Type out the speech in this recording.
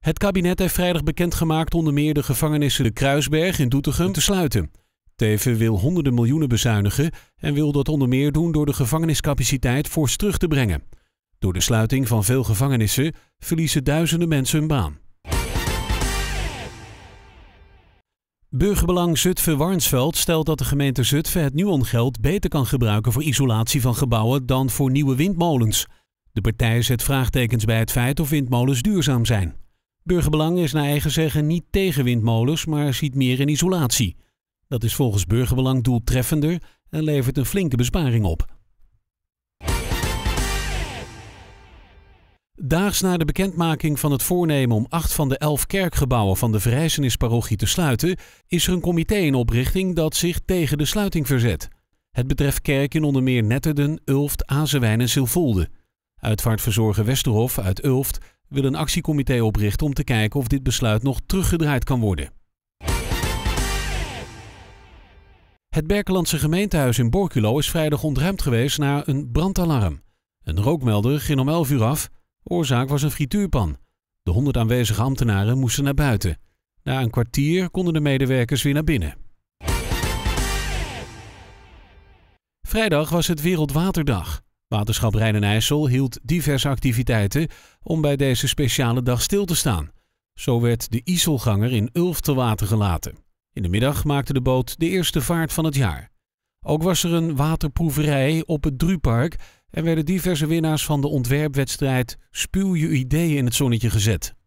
Het kabinet heeft vrijdag bekendgemaakt onder meer de gevangenissen De Kruisberg in Doetinchem te sluiten. Teven wil honderden miljoenen bezuinigen en wil dat onder meer doen door de gevangeniscapaciteit fors terug te brengen. Door de sluiting van veel gevangenissen verliezen duizenden mensen hun baan. Burgerbelang zutve warnsveld stelt dat de gemeente Zutphen het ongeld beter kan gebruiken voor isolatie van gebouwen dan voor nieuwe windmolens. De partij zet vraagtekens bij het feit of windmolens duurzaam zijn. Burgerbelang is naar eigen zeggen niet tegen windmolens, maar ziet meer in isolatie. Dat is volgens Burgerbelang doeltreffender en levert een flinke besparing op. Daags na de bekendmaking van het voornemen om acht van de elf kerkgebouwen van de Verrijzenisparochie te sluiten, is er een comité in oprichting dat zich tegen de sluiting verzet. Het betreft kerken onder meer Netterden, Ulft, Azewijn en Silvolde. Uitvaartverzorger Westerhof uit Ulft wil een actiecomité oprichten om te kijken of dit besluit nog teruggedraaid kan worden. Het Berkelandse gemeentehuis in Borculo is vrijdag ontruimd geweest na een brandalarm. Een rookmelder ging om 11 uur af. Oorzaak was een frituurpan. De 100 aanwezige ambtenaren moesten naar buiten. Na een kwartier konden de medewerkers weer naar binnen. Vrijdag was het Wereldwaterdag. Waterschap Rijn en IJssel hield diverse activiteiten om bij deze speciale dag stil te staan. Zo werd de IJsselganger in Ulf te water gelaten. In de middag maakte de boot de eerste vaart van het jaar. Ook was er een waterproeverij op het Drupark en werden diverse winnaars van de ontwerpwedstrijd Spuw je ideeën in het zonnetje gezet.